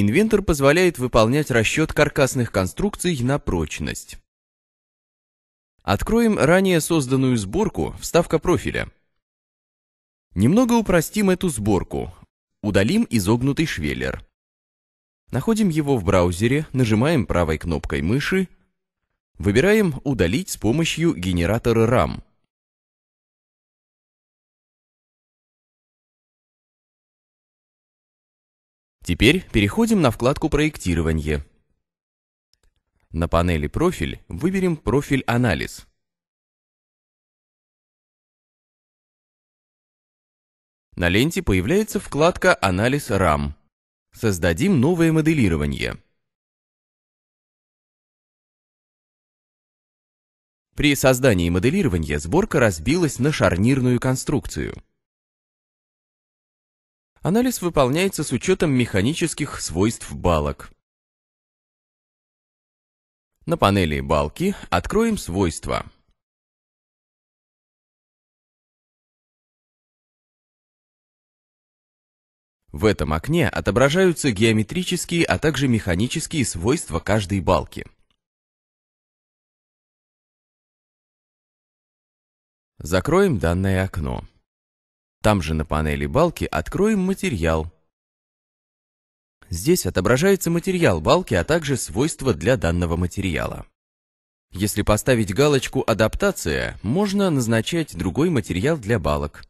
Инвентор позволяет выполнять расчет каркасных конструкций на прочность. Откроем ранее созданную сборку «Вставка профиля». Немного упростим эту сборку. Удалим изогнутый швеллер. Находим его в браузере, нажимаем правой кнопкой мыши, выбираем «Удалить с помощью генератора RAM». Теперь переходим на вкладку «Проектирование». На панели «Профиль» выберем профиль «Анализ». На ленте появляется вкладка «Анализ рам». Создадим новое моделирование. При создании моделирования сборка разбилась на шарнирную конструкцию. Анализ выполняется с учетом механических свойств балок. На панели «Балки» откроем «Свойства». В этом окне отображаются геометрические, а также механические свойства каждой балки. Закроем данное окно. Там же на панели балки откроем материал. Здесь отображается материал балки, а также свойства для данного материала. Если поставить галочку «Адаптация», можно назначать другой материал для балок.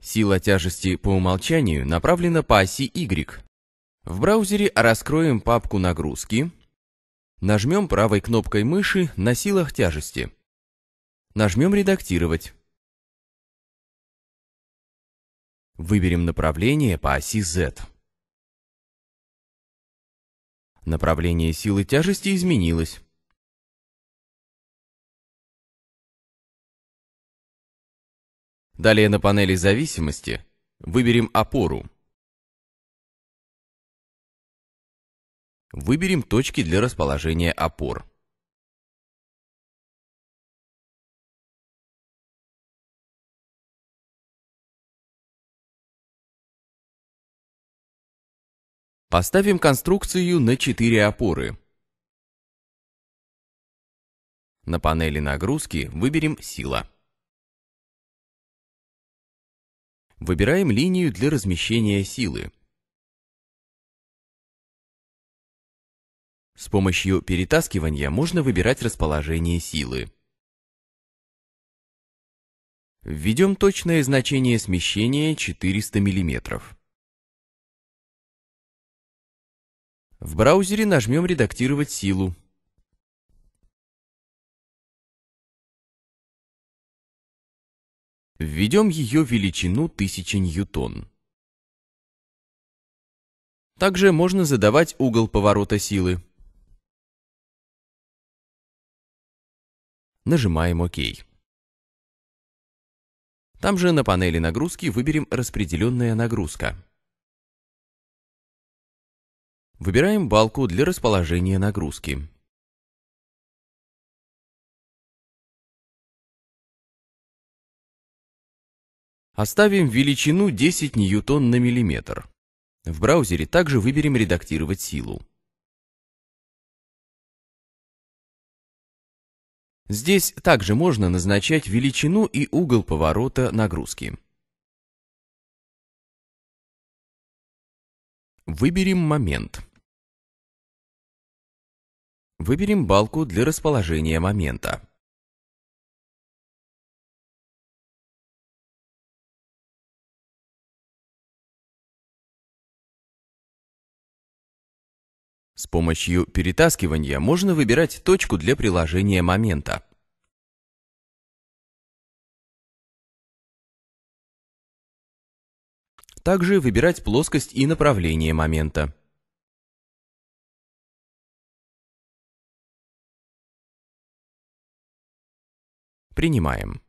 Сила тяжести по умолчанию направлена по оси Y, в браузере раскроем папку «Нагрузки». Нажмем правой кнопкой мыши на силах тяжести. Нажмем «Редактировать». Выберем направление по оси Z. Направление силы тяжести изменилось. Далее на панели зависимости выберем опору. Выберем точки для расположения опор. Поставим конструкцию на 4 опоры. На панели нагрузки выберем «Сила». Выбираем линию для размещения силы, С помощью перетаскивания можно выбирать расположение силы. Введем точное значение смещения 400 мм. В браузере нажмем «Редактировать силу». Введем ее величину 1000 ньютон. Также можно задавать угол поворота силы. Нажимаем ОК. Там же на панели нагрузки выберем «Распределенная нагрузка». Выбираем балку для расположения нагрузки. Оставим величину 10 ньютон на миллиметр. В браузере также выберем «Редактировать силу». Здесь также можно назначать величину и угол поворота нагрузки. Выберем момент. Выберем балку для расположения момента. С помощью перетаскивания можно выбирать точку для приложения момента. Также выбирать плоскость и направление момента. Принимаем.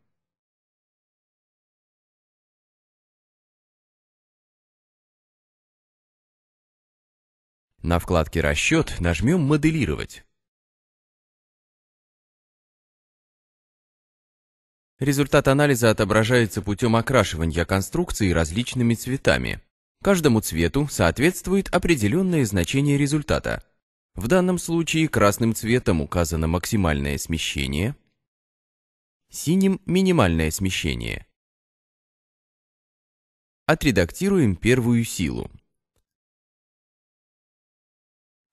На вкладке «Расчет» нажмем «Моделировать». Результат анализа отображается путем окрашивания конструкции различными цветами. Каждому цвету соответствует определенное значение результата. В данном случае красным цветом указано максимальное смещение, синим – минимальное смещение. Отредактируем первую силу.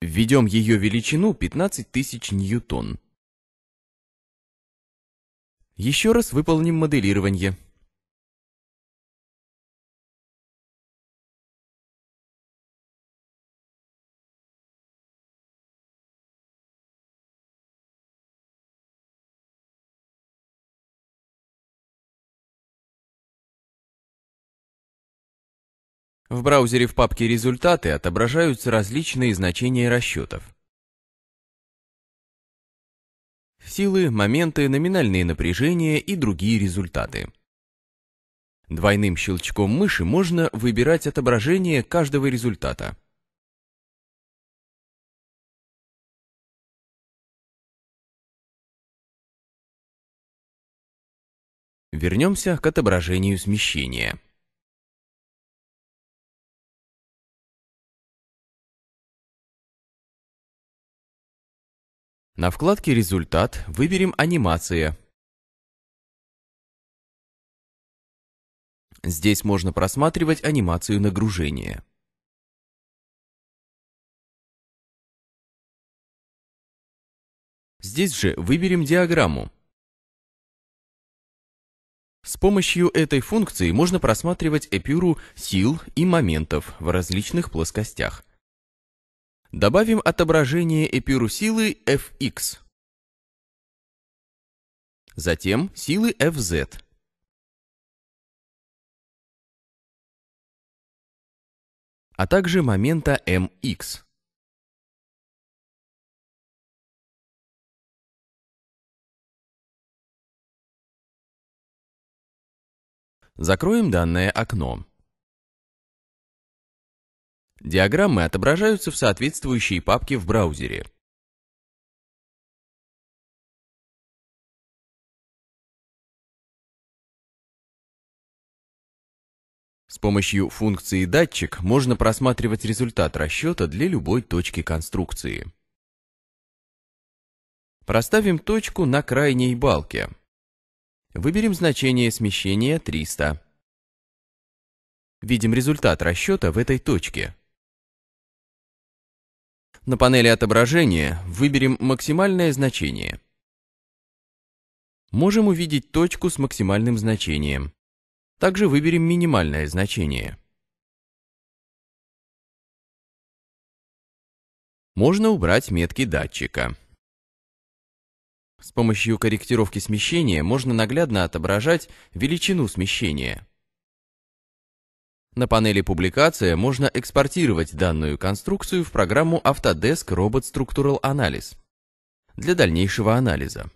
Введем ее величину 15 тысяч ньютон. Еще раз выполним моделирование. В браузере в папке «Результаты» отображаются различные значения расчетов. Силы, моменты, номинальные напряжения и другие результаты. Двойным щелчком мыши можно выбирать отображение каждого результата. Вернемся к отображению смещения. На вкладке «Результат» выберем «Анимация». Здесь можно просматривать анимацию нагружения. Здесь же выберем диаграмму. С помощью этой функции можно просматривать эпюру сил и моментов в различных плоскостях – Добавим отображение эпюру силы fx. Затем силы fz. А также момента mx. Закроем данное окно. Диаграммы отображаются в соответствующей папке в браузере. С помощью функции «датчик» можно просматривать результат расчета для любой точки конструкции. Проставим точку на крайней балке. Выберем значение смещения 300. Видим результат расчета в этой точке на панели отображения выберем максимальное значение. Можем увидеть точку с максимальным значением. Также выберем минимальное значение. Можно убрать метки датчика. С помощью корректировки смещения можно наглядно отображать величину смещения. На панели «Публикация» можно экспортировать данную конструкцию в программу Autodesk Robot Structural Analysis для дальнейшего анализа.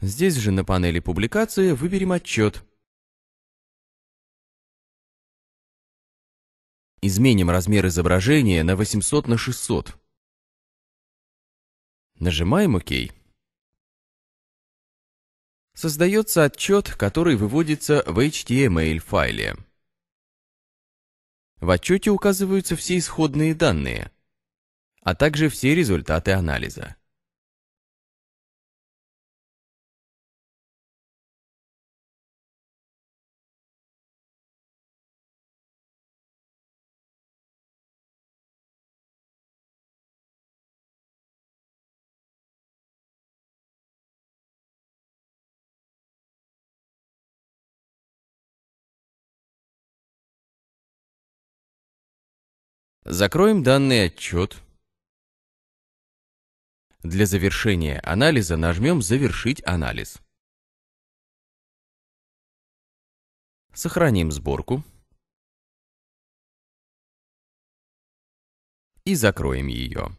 Здесь же на панели «Публикация» выберем отчет. Изменим размер изображения на 800 на 600. Нажимаем «Ок». Создается отчет, который выводится в HTML-файле. В отчете указываются все исходные данные, а также все результаты анализа. Закроем данный отчет. Для завершения анализа нажмем «Завершить анализ». Сохраним сборку. И закроем ее.